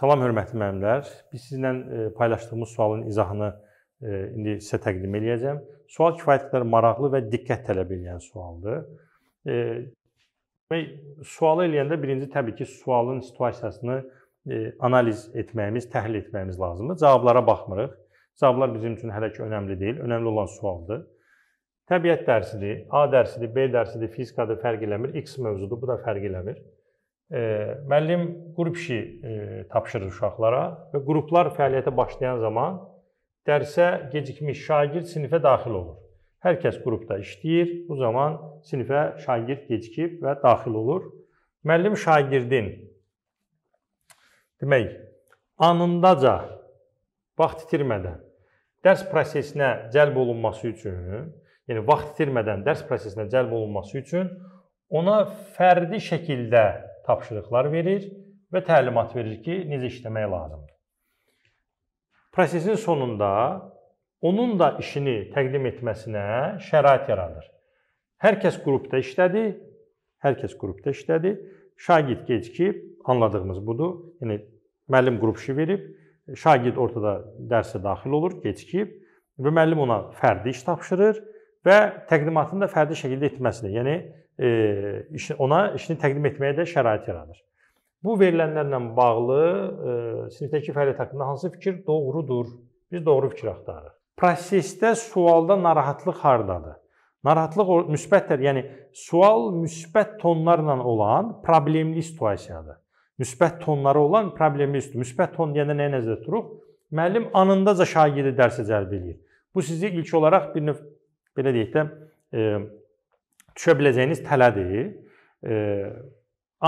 Salam hörmətli müəllimlər. Biz sizinlə e, paylaşdığımız sualın izahını e, indi sizə təqdim eləyəcəm. Sual kifayət qədər maraqlı və diqqət tələb edən sualdır. Və e, sualı eləyəndə birinci təbii ki, sualın situasiyasını analiz etməyimiz, təhlil etməyimiz lazımdır. Cavablara baxmırıq. Cavablar bizim üçün hələ ki önəmli deyil. Önəmli olan sualdır. Təbiət dərsidir, A dərsidir, B dərsidir, fizikadır, fərq eləmir. X mövzudur, bu da fərq eləmir. Müəllim qrup işi e, tapşırır uşaqlara və qruplar fəaliyyətə başlayan zaman dərsə gecikmiş şagird sinifə daxil olur. Hər kəs qrupda işləyir. Bu zaman sinifə şagird gecikib və daxil olur. Müəllim şagirdin demək anındaca vaxt itirmədən dərs prosesinə cəlb olunması üçün, yəni vaxt itirmədən dərs prosesinə cəlb olunması üçün ona fərdi şəkildə tapşırıqlar verir və təlimat verir ki, necə işləmək lazımdır. Prosesin sonunda onun da işini təqdim etməsinə şərait yaradır. Hər kəs qrupda işlədi, hər kəs qrupda işlədi. Şagird gecikib, anladığımız budur. Yəni müəllim qrup işi verib, şagird ortada dərsə daxil olur, gecikib və müəllim ona fərdi iş tapşırır və təqdimatını da fərdi şəkildə etməsini, yəni ona işini təqdim etməyə də şərait yaradır. Bu verilənlərlə bağlı e, sinifdəki fəaliyyət haqqında hansı fikir doğrudur? Biz doğru fikir axtarırıq. Prosesdə sualda narahatlıq hardadır? Narahatlıq müsbətdir. Yəni sual müsbət tonlarla olan problemli situasiyadır. Müsbət tonları olan problemli situasiya. Müsbət ton deyəndə nəyə nəzərdə tuturuq? Müəllim anındaca şagirdi dərsə cəlb eləyir. Bu sizi ilk olaraq bir növ belə deyək də e, düşə biləcəyiniz tələdir.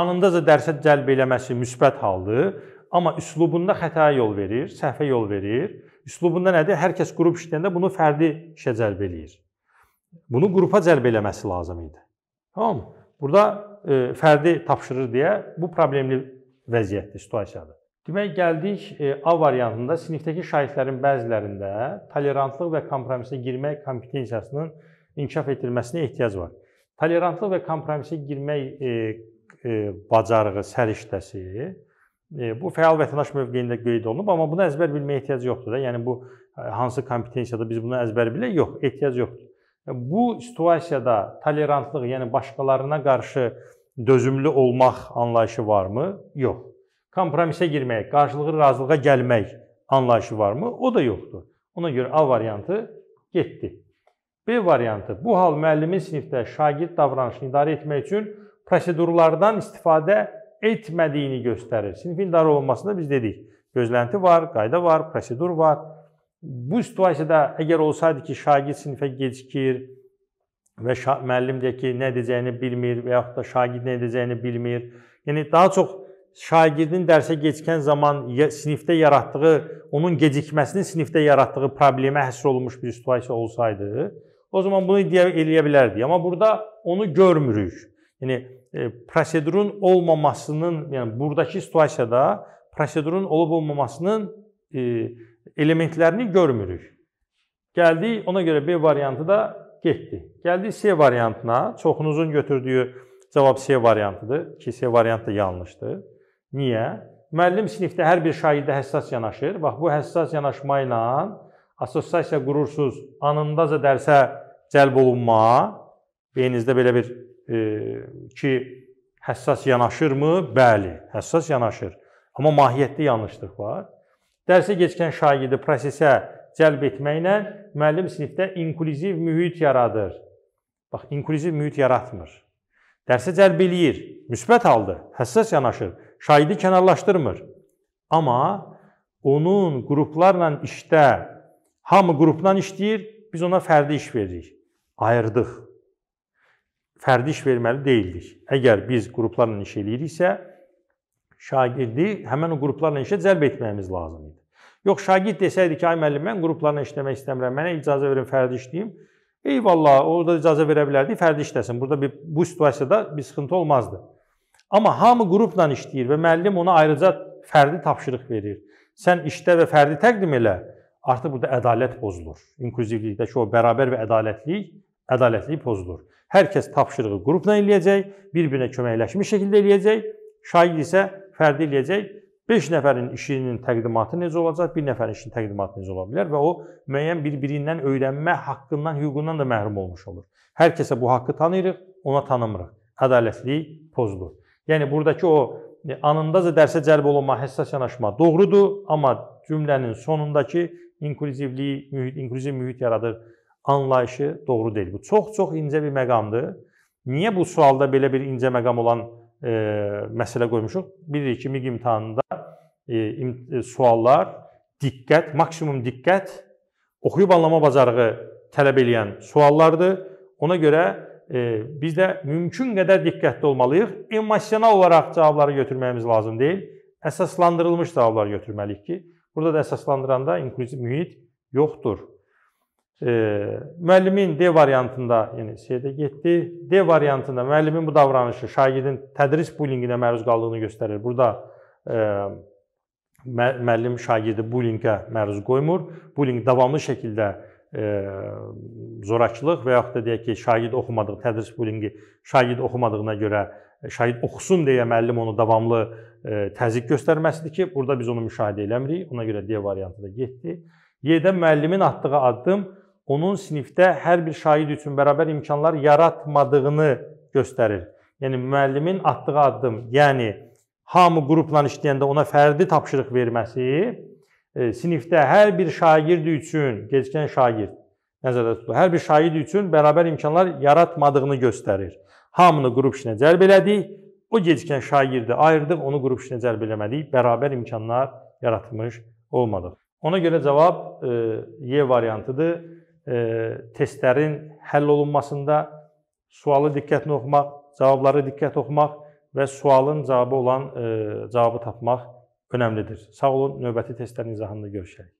Anındaca dərsə cəlb eləməsi müsbət haldır, amma üslubunda xətaya yol verir, səhvə yol verir. Üslubunda nədir? Hər kəs qrup işləyəndə bunu fərdi işə cəlb eləyir. Bunu qrupa cəlb eləməsi lazım idi. Tamam? Burada e, fərdi tapşırır deyə bu problemli vəziyyətdir, situasiyadır. Demək gəldik e, A variantında sinifdəki şagirdlərin bəzilərində tolerantlıq və kompromisə girmək kompetensiyasının inkişaf etdirilməsinə ehtiyac var tolerantlıq və kompromisə girmək e, e, bacarığı, səriştəsi e, bu fəal vətəndaş mövqeyində qeyd olunub, amma bunu əzbər bilməyə ehtiyac yoxdur da. Yəni bu e, hansı kompetensiyada biz bunu əzbər bilək? Yox, ehtiyac yoxdur. E, bu situasiyada tolerantlıq, yəni başqalarına qarşı dözümlü olmaq anlayışı varmı? Yox. Kompromisə girmək, qarşılıqlı razılığa gəlmək anlayışı varmı? O da yoxdur. Ona görə A variantı getdi. B variantı. Bu hal müəllimin sinifdə şagird davranışını idarə etmək üçün prosedurlardan istifadə etmədiyini göstərir. Sinifin idarə olunmasında biz dedik, gözlənti var, qayda var, prosedur var. Bu situasiyada əgər olsaydı ki, şagird sinifə gecikir və müəllim deyək ki, nə edəcəyini bilmir və yaxud da şagird nə edəcəyini bilmir. Yəni daha çox şagirdin dərsə gecikən zaman sinifdə yaratdığı, onun gecikməsinin sinifdə yaratdığı problemə həsr olunmuş bir situasiya olsaydı, o zaman bunu iddia eləyə bilərdik. Amma burada onu görmürük. Yəni e, prosedurun olmamasının, yəni burdakı situasiyada prosedurun olub-olmamasının e, elementlərini görmürük. Gəldik, ona görə B variantı da getdi. Gəldik C variantına. Çoxunuzun götürdüyü cavab C variantıdır ki, C variantı da yanlışdır. Niyə? Müəllim sinifdə hər bir şagirdə həssas yanaşır. Bax bu həssas yanaşma ilə assosiasiya qurursuz, anındaca dərsə cəlb olunma beyninizdə belə bir e, ki, həssas yanaşırmı? Bəli, həssas yanaşır. Amma mahiyyətli yanlışlıq var. Dərsə keçən şagirdi prosesə cəlb etməklə müəllim sinifdə inklüziv mühit yaradır. Bax, inklüziv mühit yaratmır. Dərsə cəlb eləyir, müsbət halda, həssas yanaşır, şahidi kənarlaşdırmır. Amma onun qruplarla işdə, hamı qrupla işləyir, biz ona fərdi iş veririk ayırdıq. Fərdi iş verməli deyildik. Əgər biz qruplarla iş eləyiriksə, şagirdi həmin o qruplarla işə cəlb etməyimiz lazım idi. Yox, şagird desəydi ki, ay müəllim, mən qruplarla işləmək istəmirəm, mənə icazə verin fərdi işləyim. Eyvallah, orada icazə verə bilərdi, fərdi işləsin. Burada bir bu situasiyada bir sıxıntı olmazdı. Amma hamı qrupla işləyir və müəllim ona ayrıca fərdi tapşırıq verir. Sən işdə və fərdi təqdim elə artıq burada ədalət pozulur. İnklüzivlikdəki o bərabər və ədalətlik ədalətliyi pozulur. Hər kəs tapşırığı qrupla eləyəcək, bir-birinə köməkləşmiş şəkildə eləyəcək. Şair isə fərdi eləyəcək. 5 nəfərin işinin təqdimatı necə olacaq, bir nəfərin işinin təqdimatı necə ola bilər və o müəyyən bir-birindən öyrənmə haqqından, hüququndan da məhrum olmuş olur. Hər kəsə bu haqqı tanıyırıq, ona tanımırıq. Ədalətlik pozulur. Yəni buradakı o e, anındaca dərsə cəlb olunma, həssas yanaşma doğrudur, amma cümlənin sonundakı inklüzivliyi, mühit, inklüziv mühit yaradır anlayışı doğru deyil. Bu çox-çox incə bir məqamdır. Niyə bu sualda belə bir incə məqam olan e, məsələ qoymuşuq? Bilirik ki, MİQ imtahanında e, im, e, suallar diqqət, maksimum diqqət, oxuyub anlama bacarığı tələb eləyən suallardır. Ona görə e, biz də mümkün qədər diqqətli olmalıyıq. Emosional olaraq cavabları götürməyimiz lazım deyil. Əsaslandırılmış cavablar götürməliyik ki, Burada da əsaslandıranda inklüziv mühit yoxdur. E, müəllimin D variantında, yəni şeydə getdi. D variantında müəllimin bu davranışı şagirdin tədris bullyinginə məruz qaldığını göstərir. Burada e, müəllim şagirdi bullyingə məruz qoymur. Bullying davamlı şəkildə e, zorakılıq və yaxud da deyək ki, şagird oxumadığı tədris bullyingi şagird oxumadığına görə e, şagird oxusun deyə müəllim onu davamlı E, təzyiq göstərməsidir ki, burada biz onu müşahidə eləmirik. Ona görə D variantı da getdi. Y-də müəllimin atdığı addım onun sinifdə hər bir şagird üçün bərabər imkanlar yaratmadığını göstərir. Yəni müəllimin atdığı addım, yəni hamı qrupla işləyəndə ona fərdi tapşırıq verməsi e, sinifdə hər bir şagird üçün, gecikən şagird nəzərdə tutulur. Hər bir şahid üçün bərabər imkanlar yaratmadığını göstərir. Hamını qrup işinə cəlb elədik O gecikən şagirdi ayırdıq, onu qrup işinə cəlb eləmədik, bərabər imkanlar yaratmış olmadıq. Ona görə cavab e, Y variantıdır. E, testlərin həll olunmasında sualı diqqətlə oxumaq, cavabları diqqətlə oxumaq və sualın cavabı olan e, cavabı tapmaq önəmlidir. Sağ olun, növbəti testlərin izahında görüşərik.